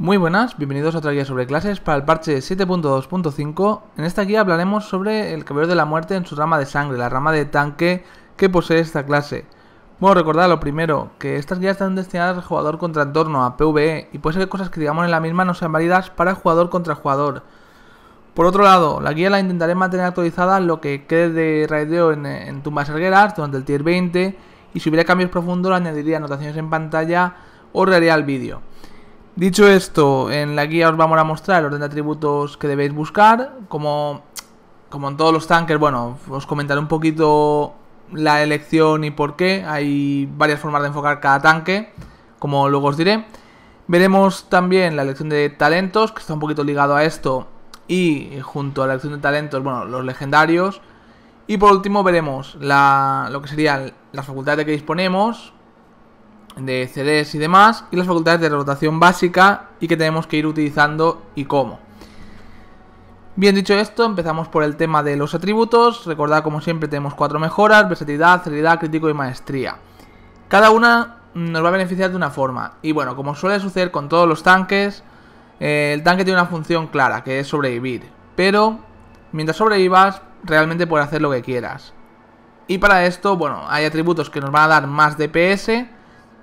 Muy buenas, bienvenidos a otra guía sobre clases para el parche 7.2.5. En esta guía hablaremos sobre el caballero de la muerte en su rama de sangre, la rama de tanque que posee esta clase. Bueno, recordar lo primero, que estas guías están destinadas al jugador contra entorno, a PvE, y puede ser que cosas que digamos en la misma no sean válidas para jugador contra jugador. Por otro lado, la guía la intentaré mantener actualizada lo que quede de raideo en, en tumbas ergueras durante el tier 20, y si hubiera cambios profundos la añadiría anotaciones en pantalla o rearía el vídeo. Dicho esto, en la guía os vamos a mostrar el orden de atributos que debéis buscar. Como, como en todos los tanques, bueno, os comentaré un poquito la elección y por qué. Hay varias formas de enfocar cada tanque, como luego os diré. Veremos también la elección de talentos, que está un poquito ligado a esto. Y junto a la elección de talentos, bueno, los legendarios. Y por último veremos lo que serían las facultades de que disponemos, de CDs y demás, y las facultades de rotación básica y que tenemos que ir utilizando y cómo. Bien dicho esto, empezamos por el tema de los atributos. Recordad, como siempre, tenemos cuatro mejoras, versatilidad, celeridad, crítico y maestría. Cada una nos va a beneficiar de una forma. Y bueno, como suele suceder con todos los tanques, eh, el tanque tiene una función clara, que es sobrevivir. Pero, mientras sobrevivas, realmente puedes hacer lo que quieras. Y para esto, bueno, hay atributos que nos van a dar más DPS,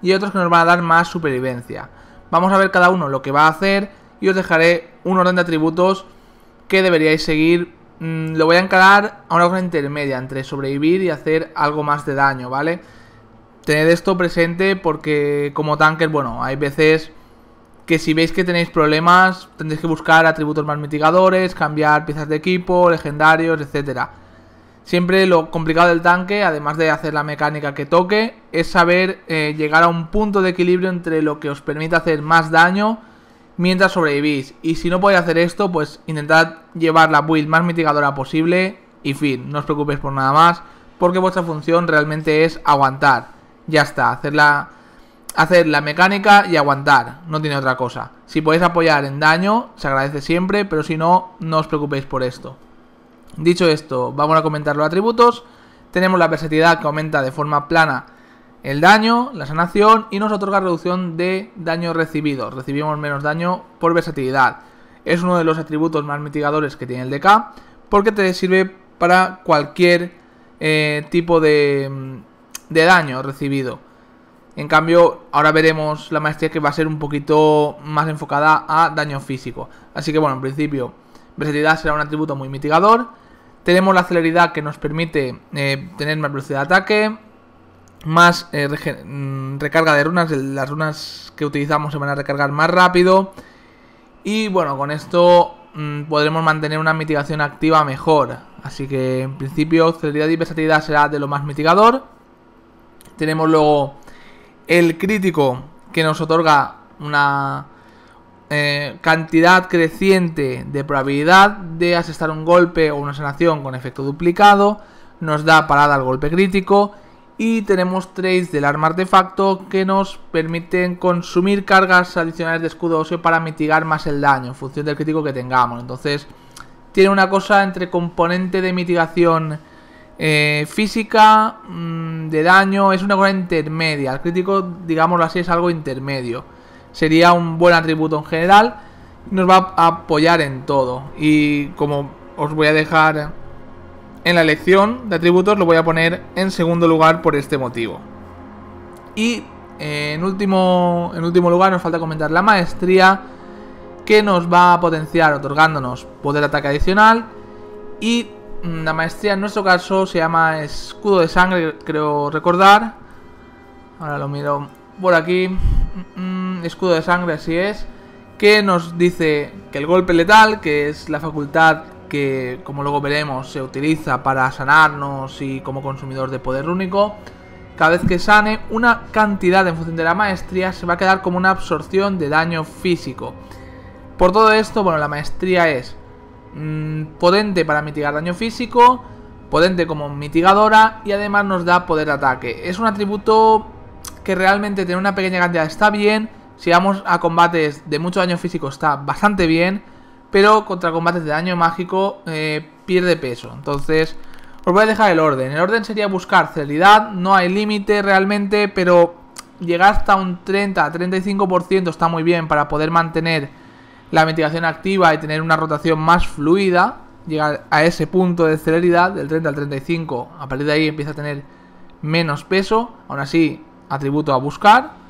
y otros que nos van a dar más supervivencia. Vamos a ver cada uno lo que va a hacer y os dejaré un orden de atributos que deberíais seguir. Mm, lo voy a encarar a una cosa intermedia entre sobrevivir y hacer algo más de daño, ¿vale? Tened esto presente porque como tanker bueno, hay veces que si veis que tenéis problemas tendréis que buscar atributos más mitigadores, cambiar piezas de equipo, legendarios, etcétera. Siempre lo complicado del tanque, además de hacer la mecánica que toque, es saber eh, llegar a un punto de equilibrio entre lo que os permite hacer más daño mientras sobrevivís. Y si no podéis hacer esto, pues intentad llevar la build más mitigadora posible y fin, no os preocupéis por nada más, porque vuestra función realmente es aguantar. Ya está, hacer hacer la mecánica y aguantar, no tiene otra cosa. Si podéis apoyar en daño, se agradece siempre, pero si no, no os preocupéis por esto. Dicho esto, vamos a comentar los atributos. Tenemos la versatilidad que aumenta de forma plana el daño, la sanación y nos otorga reducción de daño recibido. Recibimos menos daño por versatilidad. Es uno de los atributos más mitigadores que tiene el DK porque te sirve para cualquier eh, tipo de, mm, de daño recibido. En cambio, ahora veremos la maestría que va a ser un poquito más enfocada a daño físico. Así que bueno, en principio, versatilidad será un atributo muy mitigador. Tenemos la celeridad que nos permite eh, tener más velocidad de ataque, más eh, mm, recarga de runas, las runas que utilizamos se van a recargar más rápido. Y bueno, con esto mm, podremos mantener una mitigación activa mejor. Así que en principio celeridad y versatilidad será de lo más mitigador. Tenemos luego el crítico que nos otorga una eh, cantidad creciente de probabilidad de asestar un golpe o una sanación con efecto duplicado, nos da parada al golpe crítico y tenemos trades del arma artefacto que nos permiten consumir cargas adicionales de escudo óseo para mitigar más el daño en función del crítico que tengamos. Entonces tiene una cosa entre componente de mitigación eh, física mm, de daño, es una cosa intermedia. El crítico, digámoslo así, es algo intermedio sería un buen atributo en general. Nos va a apoyar en todo. Y como os voy a dejar en la elección de atributos, lo voy a poner en segundo lugar por este motivo. Y en, último, en último lugar nos falta comentar la maestría, que nos va a potenciar otorgándonos poder ataque adicional. Y mm, la maestría en nuestro caso se llama escudo de sangre, creo recordar. Ahora lo miro por aquí. Mm, mm escudo de sangre, así es, que nos dice que el golpe letal, que es la facultad que, como luego veremos, se utiliza para sanarnos y como consumidor de poder único, cada vez que sane, una cantidad en función de la maestría se va a quedar como una absorción de daño físico. Por todo esto, bueno, la maestría es mm, potente para mitigar daño físico, potente como mitigadora y además nos da poder de ataque. Es un atributo que realmente tiene una pequeña cantidad está bien, si vamos a combates de mucho daño físico está bastante bien, pero contra combates de daño mágico eh, pierde peso. Entonces, os voy a dejar el orden. El orden sería buscar celeridad, no hay límite realmente, pero llegar hasta un 30-35% está muy bien para poder mantener la mitigación activa y tener una rotación más fluida. Llegar a ese punto de celeridad, del 30 al 35, a partir de ahí empieza a tener menos peso. Aún así, atributo a buscar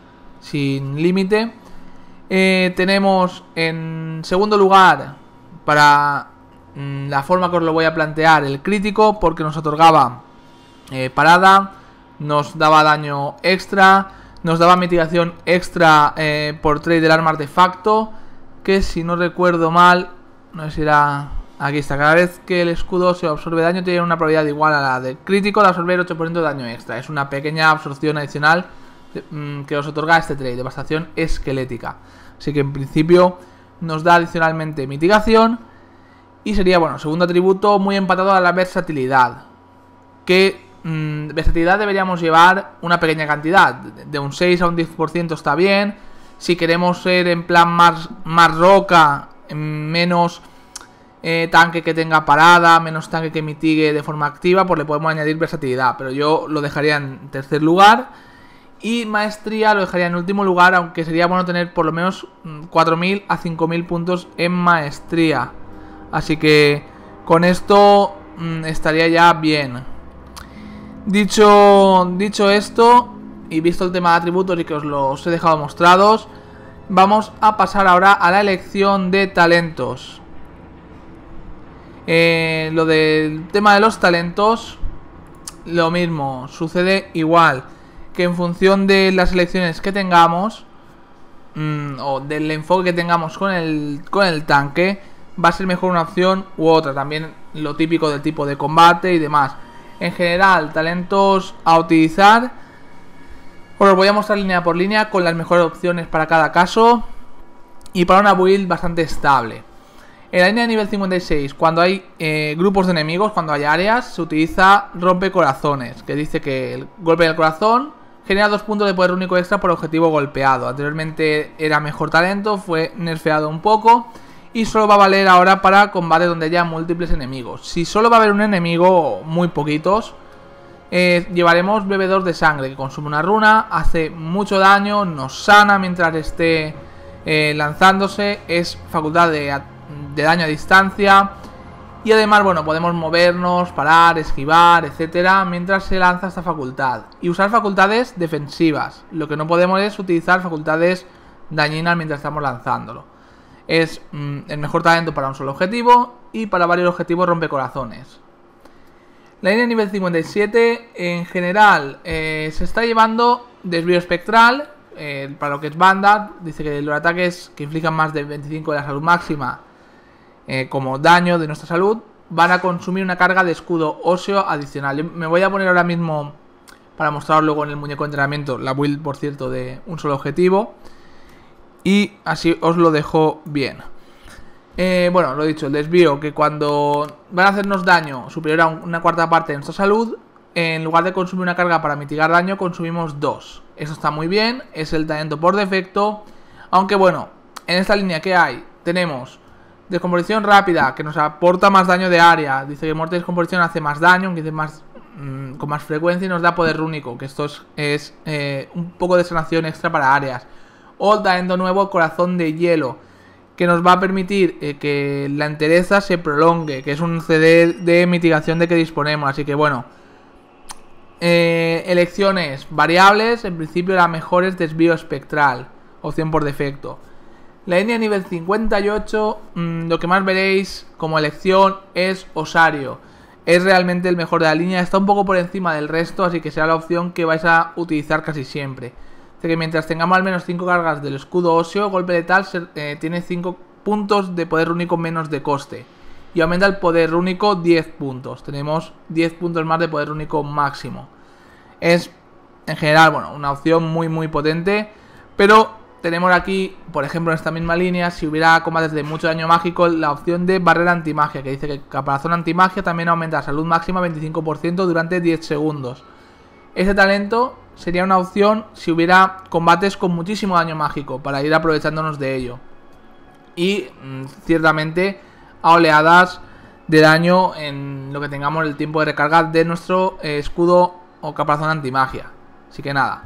sin límite. Eh, tenemos en segundo lugar, para mm, la forma que os lo voy a plantear, el crítico, porque nos otorgaba eh, parada, nos daba daño extra, nos daba mitigación extra eh, por trade del arma artefacto, que si no recuerdo mal, no sé si era... Aquí está, cada vez que el escudo se absorbe daño tiene una probabilidad igual a la del crítico de absorber 8% de daño extra. Es una pequeña absorción adicional Mm, que os otorga este trade, devastación esquelética. Así que en principio nos da adicionalmente mitigación y sería, bueno, segundo atributo muy empatado a la versatilidad. Que mm, versatilidad deberíamos llevar una pequeña cantidad, de un 6 a un 10% está bien. Si queremos ser en plan más, más roca, menos eh, tanque que tenga parada, menos tanque que mitigue de forma activa, pues le podemos añadir versatilidad. Pero yo lo dejaría en tercer lugar. Y maestría lo dejaría en último lugar, aunque sería bueno tener por lo menos 4.000 mm, a 5.000 puntos en maestría. Así que con esto mm, estaría ya bien. Dicho, dicho esto, y visto el tema de atributos y que os los he dejado mostrados, vamos a pasar ahora a la elección de talentos. Eh, lo del tema de los talentos, lo mismo, sucede igual que en función de las elecciones que tengamos mm, o del enfoque que tengamos con el, con el tanque, va a ser mejor una opción u otra. También lo típico del tipo de combate y demás. En general, talentos a utilizar. Os voy a mostrar línea por línea con las mejores opciones para cada caso y para una build bastante estable. En la línea de nivel 56, cuando hay eh, grupos de enemigos, cuando hay áreas, se utiliza rompe corazones que dice que el golpe del corazón Genera dos puntos de poder único extra por objetivo golpeado. Anteriormente era mejor talento, fue nerfeado un poco. Y solo va a valer ahora para combates donde haya múltiples enemigos. Si solo va a haber un enemigo, muy poquitos, eh, llevaremos bebedor de sangre que consume una runa, hace mucho daño, nos sana mientras esté eh, lanzándose, es facultad de daño a distancia, y además, bueno, podemos movernos, parar, esquivar, etcétera, mientras se lanza esta facultad. Y usar facultades defensivas. Lo que no podemos es utilizar facultades dañinas mientras estamos lanzándolo. Es mm, el mejor talento para un solo objetivo y para varios objetivos rompe corazones La línea nivel 57 en general eh, se está llevando desvío espectral eh, para lo que es banda. Dice que los ataques que implican más de 25 de la salud máxima eh, como daño de nuestra salud, van a consumir una carga de escudo óseo adicional. Me voy a poner ahora mismo, para mostrarlo luego en el muñeco de entrenamiento, la build, por cierto, de un solo objetivo. Y así os lo dejo bien. Eh, bueno, lo he dicho, el desvío, que cuando van a hacernos daño superior a una cuarta parte de nuestra salud, en lugar de consumir una carga para mitigar daño, consumimos dos. Eso está muy bien, es el talento por defecto. Aunque bueno, en esta línea que hay, tenemos Descomposición rápida, que nos aporta más daño de área. Dice que muerte de descomposición hace más daño, aunque más, mm, con más frecuencia y nos da poder único que esto es, eh, un poco de sanación extra para áreas. O Endo Nuevo, Corazón de Hielo, que nos va a permitir eh, que la entereza se prolongue, que es un CD de mitigación de que disponemos. Así que bueno, eh, elecciones variables, en principio la mejor es desvío espectral, opción por defecto. La línea nivel 58, mm, lo que más veréis como elección es Osario. Es realmente el mejor de la línea, está un poco por encima del resto, así que será la opción que vais a utilizar casi siempre. Así que mientras tengamos al menos 5 cargas del escudo óseo, golpe de tal eh, tiene 5 puntos de poder único menos de coste. Y aumenta el poder único 10 puntos. Tenemos 10 puntos más de poder único máximo. Es en general, bueno, una opción muy muy potente. Pero tenemos aquí, por ejemplo, en esta misma línea, si hubiera combates de mucho daño mágico, la opción de barrera antimagia, que dice que caparazón antimagia también aumenta la salud máxima 25% durante 10 segundos. Este talento sería una opción si hubiera combates con muchísimo daño mágico, para ir aprovechándonos de ello. Y mm, ciertamente a oleadas de daño en lo que tengamos el tiempo de recargar de nuestro eh, escudo o caparazón antimagia. Así que nada,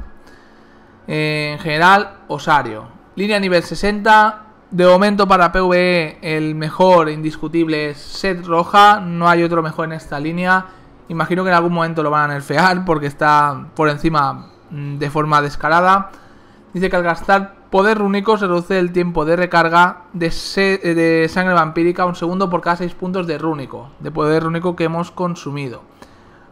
en general Osario. Línea nivel 60. De momento para PvE el mejor e indiscutible es Set Roja. No hay otro mejor en esta línea. Imagino que en algún momento lo van a nerfear porque está por encima mm, de forma descarada. Dice que al gastar poder rúnico se reduce el tiempo de recarga de, eh, de sangre vampírica a un segundo por cada 6 puntos de rúnico. De poder rúnico que hemos consumido.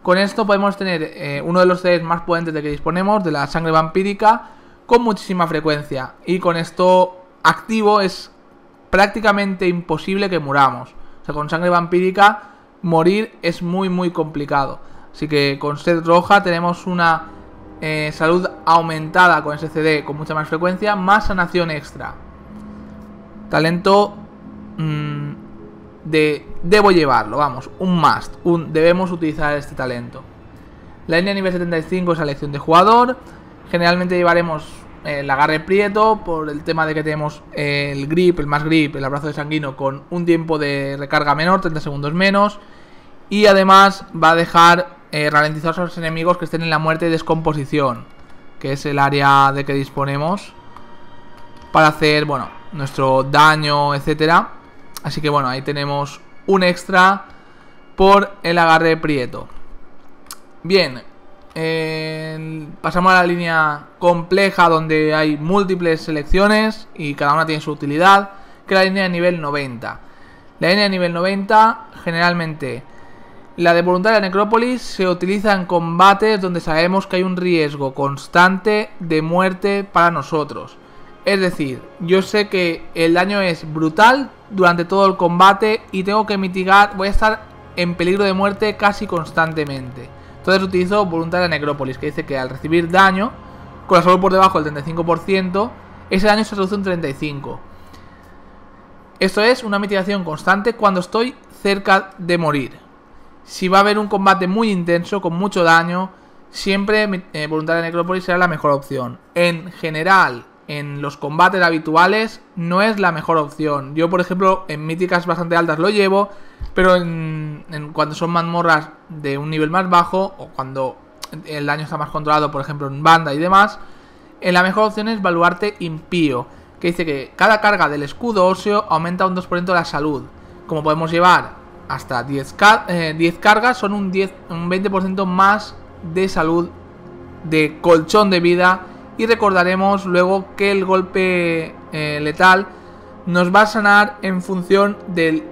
Con esto podemos tener eh, uno de los CDs más potentes de que disponemos, de la sangre vampírica, con muchísima frecuencia. Y con esto activo es prácticamente imposible que muramos. O sea, con sangre vampírica morir es muy muy complicado. Así que con sed roja tenemos una eh, salud aumentada con ese CD con mucha más frecuencia, más sanación extra. Talento mmm, de debo llevarlo, vamos, un must, un debemos utilizar este talento. La línea nivel 75 es la elección de jugador. Generalmente llevaremos eh, el agarre prieto por el tema de que tenemos el grip, el más grip, el abrazo de sanguino con un tiempo de recarga menor, 30 segundos menos. Y además va a dejar eh, Ralentizar a los enemigos que estén en la muerte y descomposición, que es el área de que disponemos para hacer, bueno, nuestro daño, etcétera Así que bueno, ahí tenemos un extra por el agarre prieto. Bien, pasamos a la línea compleja donde hay múltiples selecciones y cada una tiene su utilidad, que es la línea de nivel 90. La línea de nivel 90 generalmente... La de voluntaria necrópolis se utiliza en combates donde sabemos que hay un riesgo constante de muerte para nosotros. Es decir, yo sé que el daño es brutal durante todo el combate y tengo que mitigar, voy a estar en peligro de muerte casi constantemente. Entonces utilizo voluntad de necrópolis, que dice que al recibir daño, con la salud por debajo del 35%, ese daño se reduce un 35%. Esto es una mitigación constante cuando estoy cerca de morir. Si va a haber un combate muy intenso, con mucho daño, siempre eh, voluntad de necrópolis será la mejor opción. En general, en los combates habituales no es la mejor opción. Yo, por ejemplo, en míticas bastante altas lo llevo, pero en, cuando son mazmorras de un nivel más bajo o cuando el daño está más controlado, por ejemplo, en banda y demás, en eh, la mejor opción es baluarte impío, que dice que cada carga del escudo óseo aumenta un 2% la salud. Como podemos llevar hasta 10, eh, cargas, son un, 10, un 20% más de salud, de colchón de vida y recordaremos luego que el golpe eh, letal nos va a sanar en función del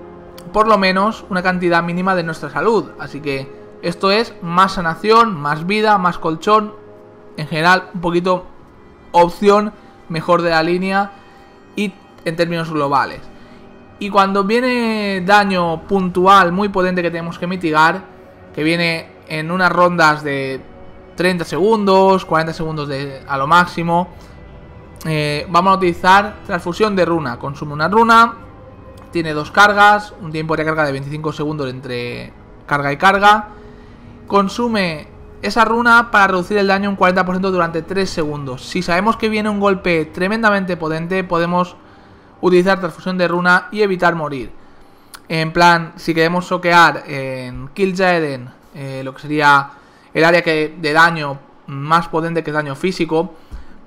por lo menos una cantidad mínima de nuestra salud. Así que esto es más sanación, más vida, más colchón. En general, un poquito opción mejor de la línea y en términos globales. Y cuando viene daño puntual muy potente que tenemos que mitigar, que viene en unas rondas de 30 segundos, 40 segundos a lo máximo. Eh, vamos a utilizar transfusión de runa. Consume una runa, tiene dos cargas, un tiempo de carga de 25 segundos entre carga y carga. Consume esa runa para reducir el daño un 40% durante 3 segundos. Si sabemos que viene un golpe tremendamente potente, podemos utilizar transfusión de runa y evitar morir. En plan, si queremos soquear en Kill Jaeden. Eh, lo que sería el área que, de daño más potente que daño físico,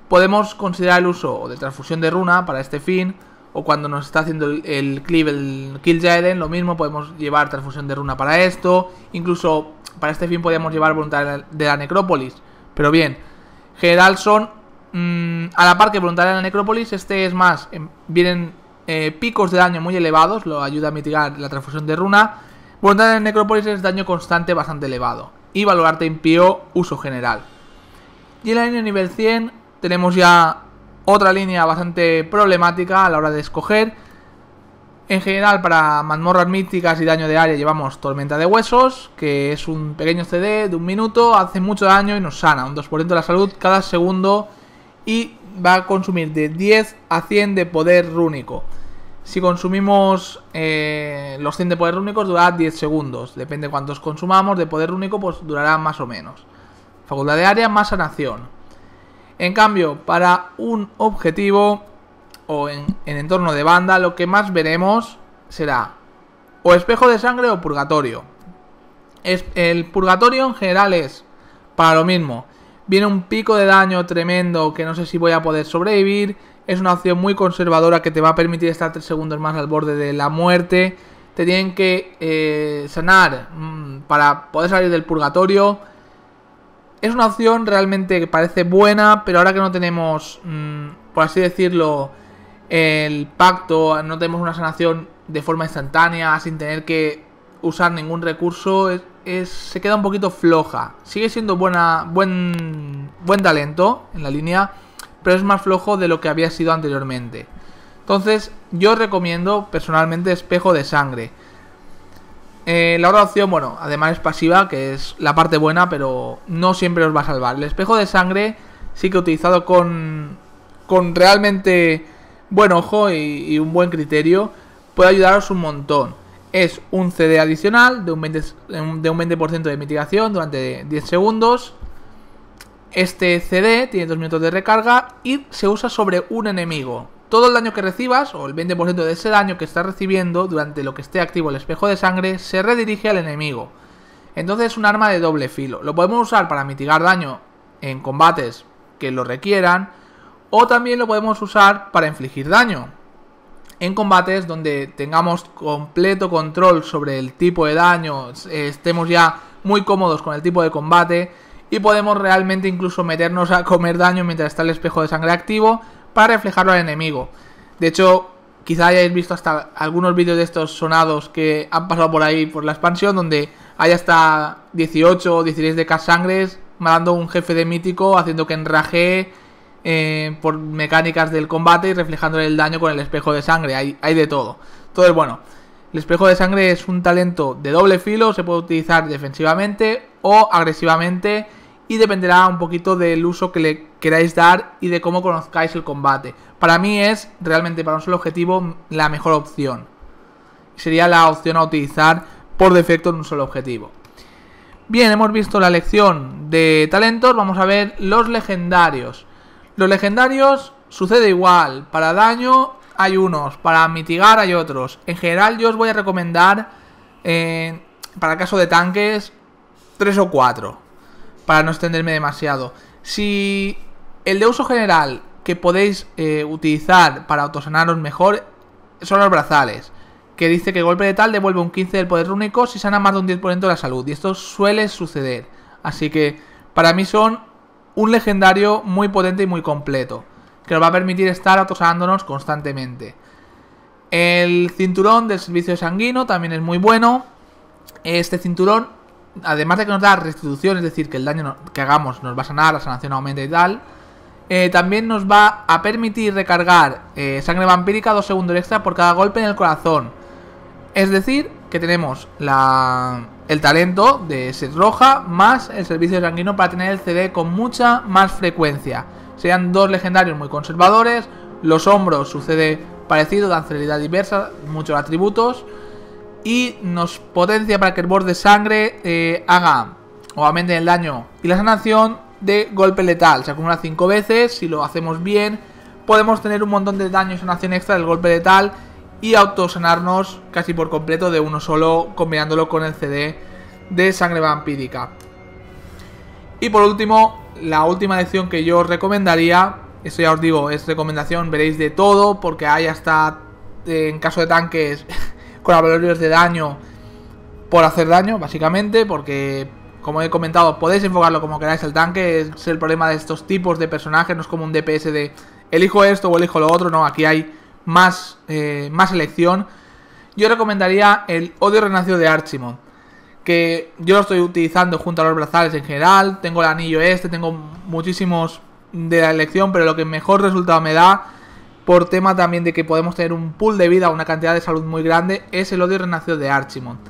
podemos considerar el uso de transfusión de runa para este fin, o cuando nos está haciendo el, Clive el kill Jaden, lo mismo, podemos llevar transfusión de runa para esto, incluso para este fin podríamos llevar voluntad de la necrópolis, pero bien, general son mm, a la par que voluntad de la necrópolis, este es más, em, vienen eh, picos de daño muy elevados, lo ayuda a mitigar la transfusión de runa, Voluntad de la necrópolis es daño constante bastante elevado y en impío uso general. Y en la línea nivel 100 tenemos ya otra línea bastante problemática a la hora de escoger. En general para mazmorras míticas y daño de área llevamos Tormenta de Huesos, que es un pequeño CD de un minuto, hace mucho daño y nos sana, un 2% de la salud cada segundo y va a consumir de 10 a 100 de poder rúnico. Si consumimos eh, los 100 de poder único, durará 10 segundos. Depende de cuántos consumamos de poder único, pues durará más o menos. Facultad de área más sanación. En cambio, para un objetivo o en, entorno de banda, lo que más veremos será o espejo de sangre o purgatorio. Es, el purgatorio en general es para lo mismo. Viene un pico de daño tremendo que no sé si voy a poder sobrevivir es una opción muy conservadora que te va a permitir estar 3 segundos más al borde de la muerte. Te tienen que eh, sanar mm, para poder salir del purgatorio. Es una opción realmente que parece buena, pero ahora que no tenemos, mm, por así decirlo, el pacto, no tenemos una sanación de forma instantánea, sin tener que usar ningún recurso, se queda un poquito floja. Sigue siendo buena, buen, buen talento en la línea, pero es más flojo de lo que había sido anteriormente. Entonces, yo recomiendo personalmente Espejo de Sangre. Eh, la otra opción, bueno, además es pasiva, que es la parte buena, pero no siempre os va a salvar. El espejo de sangre sí que utilizado con, realmente buen ojo y, un buen criterio. Puede ayudaros un montón. Es un CD adicional de un de, un 20 de mitigación durante 10 segundos. Este CD tiene 2 minutos de recarga y se usa sobre un enemigo. Todo el daño que recibas, o el 20% de ese daño que estás recibiendo durante lo que esté activo el espejo de sangre, se redirige al enemigo. Entonces es un arma de doble filo. Lo podemos usar para mitigar daño en combates que lo requieran, o también lo podemos usar para infligir daño. En combates donde tengamos completo control sobre el tipo de daño, estemos ya muy cómodos con el tipo de combate y podemos realmente incluso meternos a comer daño mientras está el espejo de sangre activo para reflejarlo al enemigo. De hecho, quizá hayáis visto hasta algunos vídeos de estos sonados que han pasado por ahí por la expansión donde hay hasta 18 o 16 de sangres mandando un jefe de mítico haciendo que enraje eh, por mecánicas del combate y reflejándole el daño con el espejo de sangre. Hay, hay de todo. Entonces, bueno, el espejo de sangre es un talento de doble filo, se puede utilizar defensivamente o agresivamente y dependerá un poquito del uso que le queráis dar y de cómo conozcáis el combate. Para mí es realmente para un solo objetivo la mejor opción. Sería la opción a utilizar por defecto en un solo objetivo. Bien, hemos visto la lección de talentos, vamos a ver los legendarios. Los legendarios sucede igual, para daño hay unos, para mitigar hay otros. En general yo os voy a recomendar, eh, para caso de tanques, 3 o 4 para no extenderme demasiado. Si el de uso general que podéis eh, utilizar para autosanaros mejor son los brazales, que dice que golpe de tal devuelve un 15 del poder único si sana más de un 10% de la salud, y esto suele suceder. Así que para mí son un legendario muy potente y muy completo, que nos va a permitir estar autosanándonos constantemente. El cinturón del servicio sanguíneo también es muy bueno. Este cinturón además de que nos da restitución, es decir, que el daño que hagamos nos va a sanar, la sanación aumenta y tal, eh, también nos va a permitir recargar eh, sangre vampírica dos segundos extra por cada golpe en el corazón. Es decir, que tenemos el talento de ser roja más el servicio sanguíneo para tener el CD con mucha más frecuencia. Sean dos legendarios muy conservadores, los hombros sucede parecido, dan celeridad diversa, muchos atributos y nos potencia para que el borde de sangre eh, haga o aumente el daño y la sanación de golpe letal. Se acumula 5 veces, si lo hacemos bien podemos tener un montón de daño y sanación extra del golpe letal y autosanarnos casi por completo de uno solo combinándolo con el CD de sangre vampírica. Y por último, la última lección que yo os recomendaría, eso ya os digo, es recomendación, veréis de todo porque hay hasta eh, en caso de tanques con valores de daño por hacer daño, básicamente, porque como he comentado, podéis enfocarlo como queráis el tanque, es el problema de estos tipos de personajes, no es como un DPS de elijo esto o elijo lo otro, no, aquí hay más, eh, más elección. Yo recomendaría el Odio Renacido de Archimon, que yo lo estoy utilizando junto a los brazales en general, tengo el anillo este, tengo muchísimos de la elección, pero lo que mejor resultado me da por tema también de que podemos tener un pool de vida, una cantidad de salud muy grande, es el odio renacido de Archimond.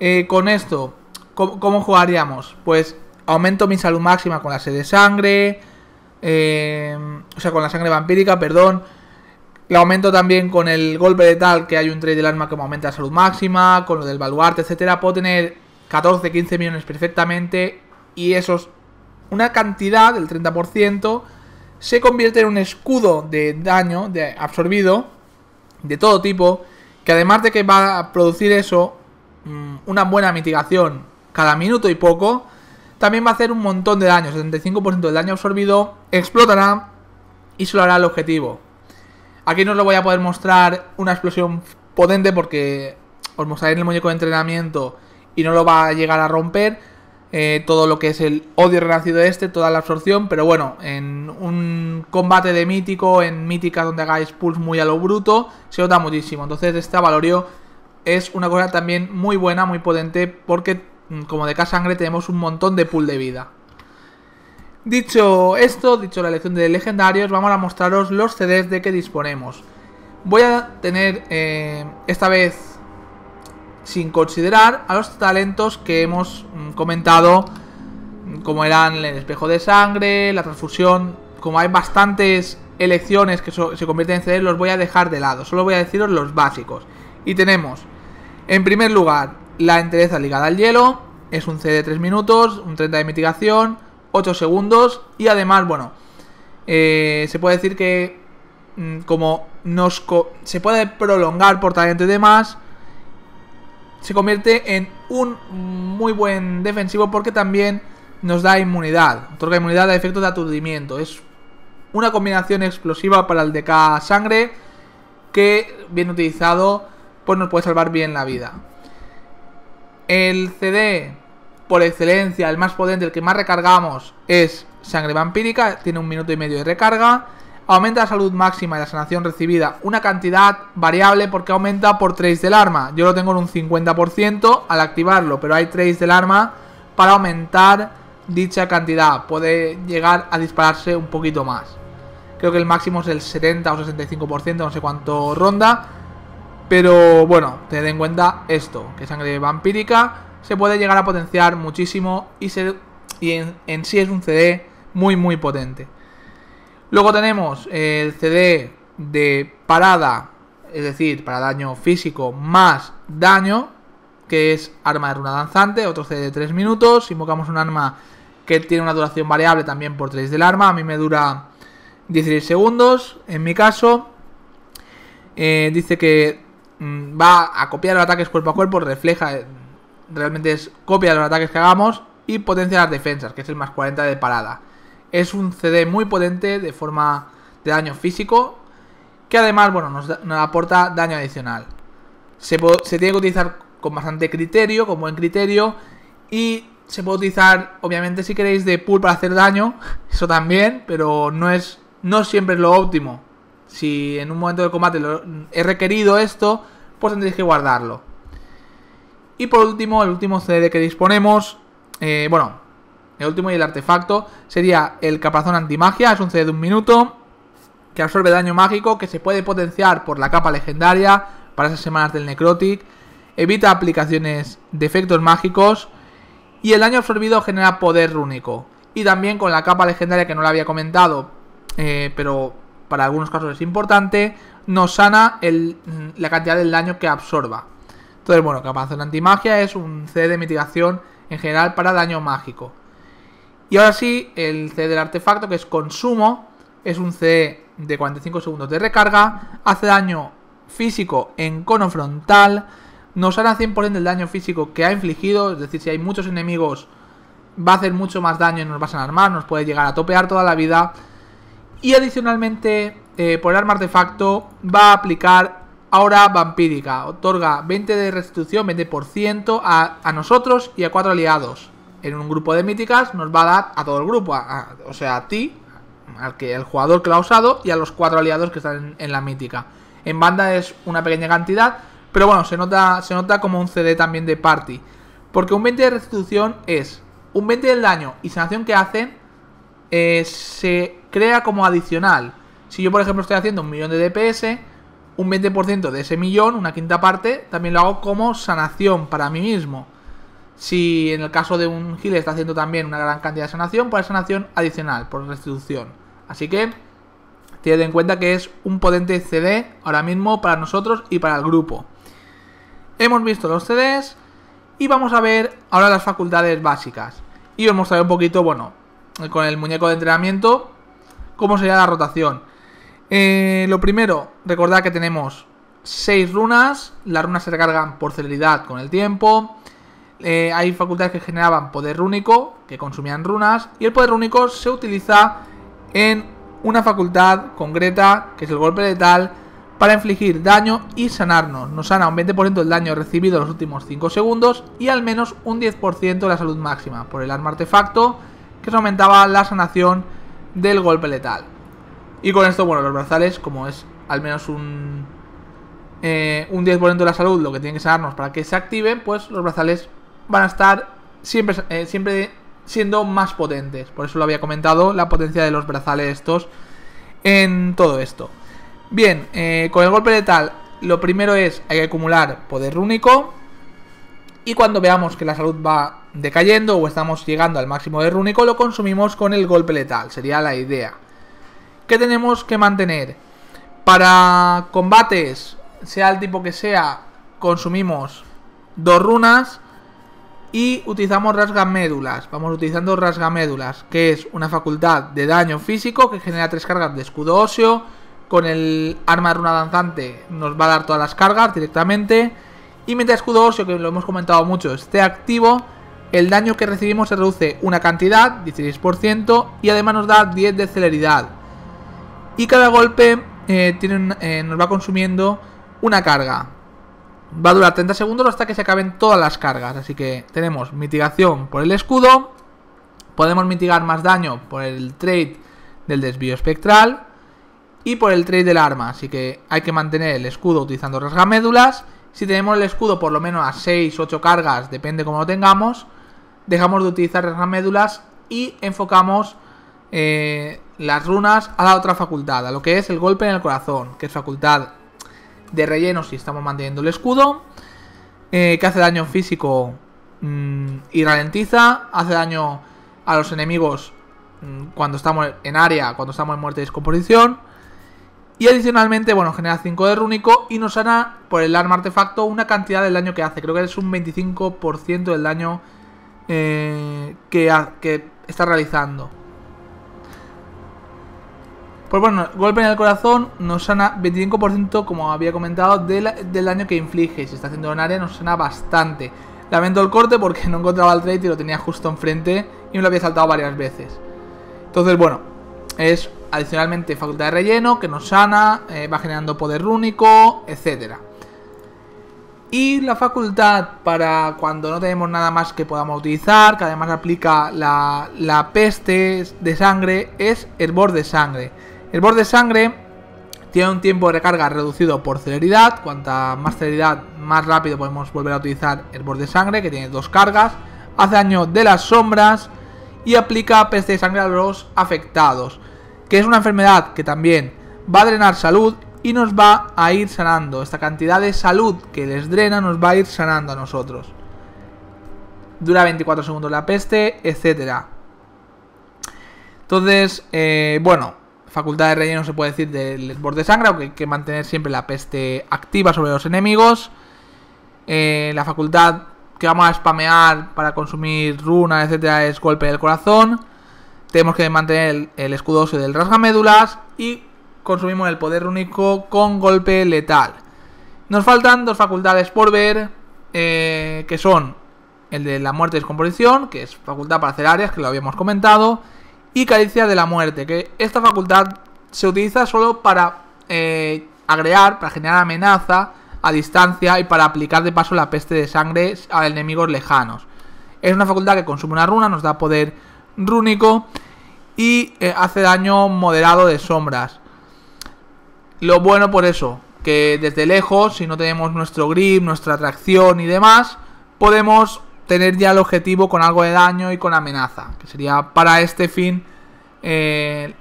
Eh, con esto, ¿cómo, jugaríamos? Pues aumento mi salud máxima con la sed de sangre, eh, o sea, con la sangre vampírica, perdón. La aumento también con el golpe de tal que hay un trade del arma que me aumenta la salud máxima, con lo del baluarte, etcétera. Puedo tener 14, 15 millones perfectamente y eso es una cantidad del 30%, se convierte en un escudo de daño de absorbido de todo tipo, que además de que va a producir eso, mm, una buena mitigación cada minuto y poco, también va a hacer un montón de daño, 75% del daño absorbido explotará y se hará el objetivo. Aquí no os lo voy a poder mostrar una explosión potente porque os mostraré en el muñeco de entrenamiento y no lo va a llegar a romper, eh, todo lo que es el odio renacido este, toda la absorción, pero bueno, en un combate de mítico, en mítica donde hagáis pulls muy a lo bruto, se nota muchísimo. Entonces esta Valorio es una cosa también muy buena, muy potente, porque mm, como de K-Sangre tenemos un montón de pool de vida. Dicho esto, dicho la elección de legendarios, vamos a mostraros los CDs de que disponemos. Voy a tener eh, esta vez sin considerar a los talentos que hemos mm, comentado, mm, como eran el espejo de sangre, la transfusión, como hay bastantes elecciones que se convierten en CD, los voy a dejar de lado, solo voy a deciros los básicos. Y tenemos, en primer lugar, la entereza ligada al hielo, es un CD de 3 minutos, un 30 de mitigación, 8 segundos y además, bueno, eh, se puede decir que mm, como nos se puede prolongar por talento y demás, se convierte en un muy buen defensivo porque también nos da inmunidad. Otorga inmunidad a efectos de aturdimiento. Es una combinación explosiva para el DK sangre que, bien utilizado, pues nos puede salvar bien la vida. El CD por excelencia, el más potente, el que más recargamos es sangre vampírica. Tiene un minuto y medio de recarga aumenta la salud máxima y la sanación recibida una cantidad variable porque aumenta por 3 del arma. Yo lo tengo en un 50% al activarlo, pero hay 3 del arma para aumentar dicha cantidad. Puede llegar a dispararse un poquito más. Creo que el máximo es el 70 o 65%, no sé cuánto ronda. Pero bueno, tened en cuenta esto, que sangre vampírica se puede llegar a potenciar muchísimo y, en sí es un CD muy muy potente. Luego tenemos eh, el CD de parada, es decir, para daño físico más daño, que es arma de runa danzante, otro CD de 3 minutos. Invocamos un arma que tiene una duración variable también por 3 del arma. A mí me dura 16 segundos, en mi caso. Eh, dice que mm, va a copiar los ataques cuerpo a cuerpo, refleja, eh, realmente es copia de los ataques que hagamos y potencia las defensas, que es el más 40 de parada. Es un CD muy potente de forma de daño físico, que además, bueno, nos, aporta daño adicional. Se, tiene que utilizar con bastante criterio, con buen criterio, y se puede utilizar, obviamente, si queréis, de pool para hacer daño, eso también, pero no es. No siempre es lo óptimo. Si en un momento de combate he requerido esto, pues tendréis que guardarlo. Y por último, el último CD que disponemos. Eh, bueno, el último y el artefacto sería el capazón antimagia, es un CD de un minuto, que absorbe daño mágico, que se puede potenciar por la capa legendaria para esas semanas del Necrotic, evita aplicaciones de efectos mágicos y el daño absorbido genera poder único Y también con la capa legendaria que no la había comentado, eh, pero para algunos casos es importante, nos sana mm, la cantidad del daño que absorba. Entonces, bueno, Capazón Antimagia es un CD de mitigación en general para daño mágico. Y ahora sí, el C del artefacto, que es consumo, es un C de 45 segundos de recarga, hace daño físico en cono frontal, nos hará 100% del daño físico que ha infligido, es decir, si hay muchos enemigos va a hacer mucho más daño y nos va a armar, nos puede llegar a topear toda la vida. Y adicionalmente, eh, por el arma artefacto, va a aplicar ahora vampírica, otorga 20 de restitución, 20% a, a nosotros y a 4 aliados en un grupo de míticas nos va a dar a todo el grupo, o sea, a ti, al que el jugador que lo ha usado y a los cuatro aliados que están en, la mítica. En banda es una pequeña cantidad, pero bueno, se nota, se nota como un CD también de party. Porque un 20 de restitución es un 20 del daño y sanación que hacen eh, se crea como adicional. Si yo, por ejemplo, estoy haciendo un millón de DPS, un 20% de ese millón, una quinta parte, también lo hago como sanación para mí mismo. Si en el caso de un gil está haciendo también una gran cantidad de sanación, pues sanación adicional, por restitución. Así que tened en cuenta que es un potente CD ahora mismo para nosotros y para el grupo. Hemos visto los CDs y vamos a ver ahora las facultades básicas. Y os mostraré un poquito, bueno, con el muñeco de entrenamiento, cómo sería la rotación. Eh, lo primero, recordad que tenemos 6 runas. Las runas se recargan por celeridad con el tiempo. Eh, hay facultades que generaban poder único, que consumían runas, y el poder único se utiliza en una facultad concreta, que es el golpe letal, para infligir daño y sanarnos. Nos sana un 20% del daño recibido en los últimos 5 segundos y al menos un 10% de la salud máxima por el arma artefacto, que se aumentaba la sanación del golpe letal. Y con esto, bueno, los brazales, como es al menos un, eh, un 10% de la salud, lo que tienen que sanarnos para que se activen, pues los brazales van a estar siempre, eh, siempre siendo más potentes. Por eso lo había comentado, la potencia de los brazales estos en todo esto. Bien, eh, con el golpe letal, lo primero es, hay que acumular poder rúnico. Y cuando veamos que la salud va decayendo o estamos llegando al máximo de rúnico, lo consumimos con el golpe letal, sería la idea. ¿Qué tenemos que mantener? Para combates, sea el tipo que sea, consumimos dos runas y utilizamos rasgamédulas. Vamos utilizando rasgamédulas, que es una facultad de daño físico que genera tres cargas de escudo óseo. Con el arma de runa danzante nos va a dar todas las cargas directamente. Y mientras escudo óseo, que lo hemos comentado mucho, esté activo, el daño que recibimos se reduce una cantidad, 16%, y además nos da 10 de celeridad. Y cada golpe eh, tiene, eh, nos va consumiendo una carga. Va a durar 30 segundos hasta que se acaben todas las cargas. Así que tenemos mitigación por el escudo. Podemos mitigar más daño por el trade del desvío espectral. Y por el trade del arma. Así que hay que mantener el escudo utilizando rasgamédulas. Si tenemos el escudo por lo menos a 6 8 cargas, depende cómo lo tengamos. Dejamos de utilizar rasgamédulas y enfocamos eh, las runas a la otra facultad. A lo que es el golpe en el corazón. Que es facultad de relleno si estamos manteniendo el escudo. Eh, que hace daño físico mm, y ralentiza. Hace daño a los enemigos mm, cuando estamos en área, cuando estamos en muerte y descomposición. Y adicionalmente, bueno, genera 5 de rúnico y nos hará por el arma artefacto una cantidad del daño que hace. Creo que es un 25% del daño eh, que está realizando. Pues bueno, golpe en el corazón nos sana 25% como había comentado del daño que inflige. Si está haciendo un área nos sana bastante. Lamento el corte porque no encontraba el trade y lo tenía justo enfrente y me lo había saltado varias veces. Entonces bueno, es adicionalmente facultad de relleno que nos sana, eh, va generando poder único, etc. Y la facultad para cuando no tenemos nada más que podamos utilizar, que además aplica la, la peste de sangre, es hervor de sangre. El borde de sangre tiene un tiempo de recarga reducido por celeridad. Cuanta más celeridad, más rápido podemos volver a utilizar el borde de sangre, que tiene dos cargas. Hace daño de las sombras y aplica peste de sangre a los afectados. Que es una enfermedad que también va a drenar salud y nos va a ir sanando. Esta cantidad de salud que les drena nos va a ir sanando a nosotros. Dura 24 segundos la peste, etc. Entonces, eh, bueno, facultad de relleno se puede decir del borde sangre, aunque hay que mantener siempre la peste activa sobre los enemigos. Eh, la facultad que vamos a spamear para consumir runas, etcétera, es golpe del corazón. Tenemos que mantener el, el escudo del rasgamédulas y consumimos el poder único con golpe letal. Nos faltan dos facultades por ver, eh, que son el de la muerte y descomposición, que es facultad para hacer áreas, que lo habíamos comentado, y Caricia de la Muerte, que esta facultad se utiliza solo para eh, agregar, para generar amenaza a distancia y para aplicar de paso la peste de sangre a enemigos lejanos. Es una facultad que consume una runa, nos da poder rúnico y eh, hace daño moderado de sombras. Lo bueno por eso, que desde lejos, si no tenemos nuestro grip, nuestra atracción y demás, podemos tener ya el objetivo con algo de daño y con amenaza, que sería para este fin eh,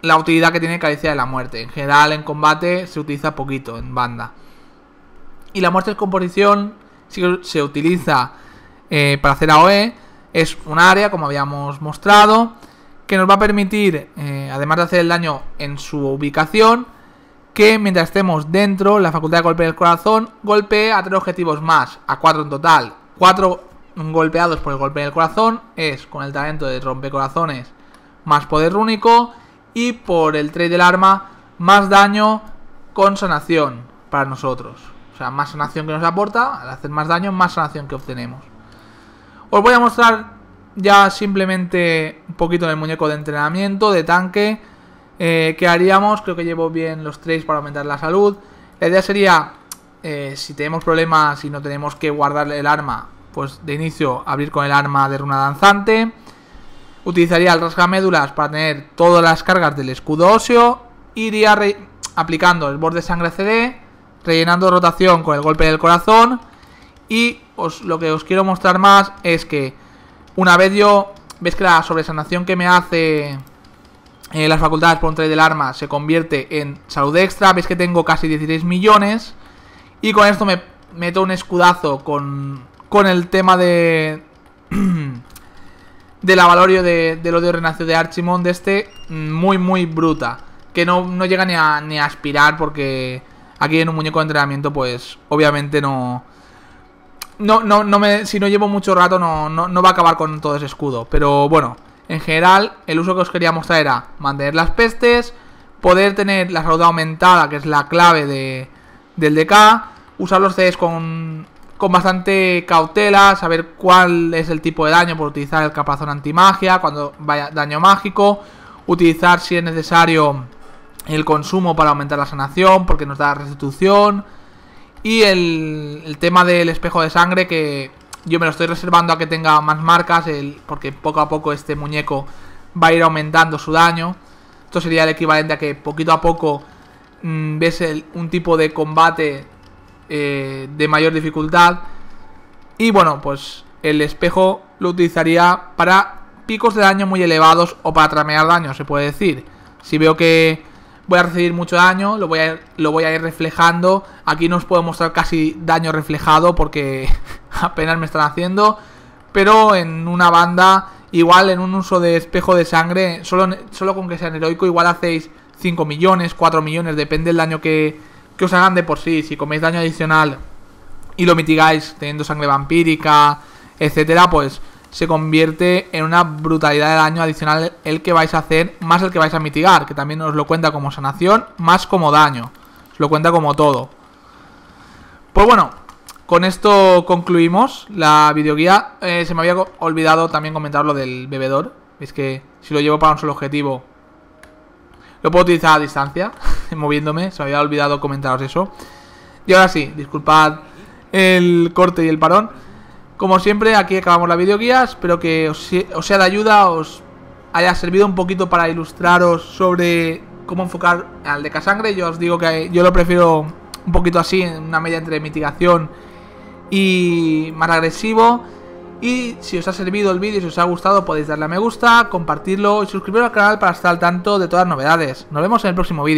la utilidad que tiene Caricia de la Muerte. En general en combate se utiliza poquito, en banda. Y la muerte de composición si se utiliza eh, para hacer AOE, es un área, como habíamos mostrado, que nos va a permitir, eh, además de hacer el daño en su ubicación, que mientras estemos dentro, la facultad de golpe del corazón golpee a tres objetivos más, a cuatro en total, Cuatro golpeados por el golpe del corazón es con el talento de rompecorazones más poder único y por el trade del arma más daño con sanación para nosotros. O sea, más sanación que nos aporta, al hacer más daño, más sanación que obtenemos. Os voy a mostrar ya simplemente un poquito en el muñeco de entrenamiento, de tanque, eh, que haríamos, creo que llevo bien los trades para aumentar la salud. La idea sería eh, si tenemos problemas y no tenemos que guardarle el arma, pues de inicio abrir con el arma de runa danzante. Utilizaría el rasga médulas para tener todas las cargas del escudo óseo. Iría aplicando el borde sangre CD, rellenando rotación con el golpe del corazón. Y lo que os quiero mostrar más es que una vez yo... ¿Ves que la sobresanación que me hace eh, las facultades por un trade del arma se convierte en salud extra? ¿Ves que tengo casi 16 millones? Y con esto me meto un escudazo con, con el tema de... del avalorio de, del odio renacido de Archimond de este mm, muy, muy bruta. Que no, llega ni a, aspirar porque aquí en un muñeco de entrenamiento pues obviamente no... No, no, no me, si no llevo mucho rato no, no, no va a acabar con todo ese escudo. Pero bueno, en general el uso que os quería mostrar era mantener las pestes, poder tener la salud aumentada, que es la clave de, del DK, usar los CDs con, con bastante cautela, saber cuál es el tipo de daño por utilizar el capazón antimagia, cuando vaya daño mágico, utilizar si es necesario el consumo para aumentar la sanación, porque nos da restitución, y el, el tema del espejo de sangre que yo me lo estoy reservando a que tenga más marcas, porque poco a poco este muñeco va a ir aumentando su daño. Esto sería el equivalente a que poquito a poco Mm, ves un tipo de combate eh, de mayor dificultad. Y bueno, pues el espejo lo utilizaría para picos de daño muy elevados o para tramear daño, se puede decir. Si veo que voy a recibir mucho daño, lo voy a ir, lo voy a ir reflejando. Aquí no os puedo mostrar casi daño reflejado porque apenas me están haciendo. Pero en una banda, igual en un uso de espejo de sangre, solo, solo con que sea heroico, igual hacéis 5 millones, 4 millones, depende del daño que, os hagan de por sí. Si coméis daño adicional y lo mitigáis teniendo sangre vampírica, etcétera, pues se convierte en una brutalidad de daño adicional el que vais a hacer, más el que vais a mitigar, que también os lo cuenta como sanación, más como daño. Os lo cuenta como todo. Pues bueno, con esto concluimos la videoguía. Eh, se me había olvidado también comentar lo del bebedor. Es que si lo llevo para un solo objetivo, lo puedo utilizar a distancia, moviéndome. Se había olvidado comentaros eso. Y ahora sí, disculpad el corte y el parón. Como siempre, aquí acabamos la videoguía. Espero que os, sea de ayuda, os haya servido un poquito para ilustraros sobre cómo enfocar al de Casangre. Yo os digo que yo lo prefiero un poquito así, en una media entre mitigación y más agresivo. Y si os ha servido el vídeo, si os ha gustado, podéis darle a me gusta, compartirlo y suscribiros al canal para estar al tanto de todas las novedades. Nos vemos en el próximo vídeo.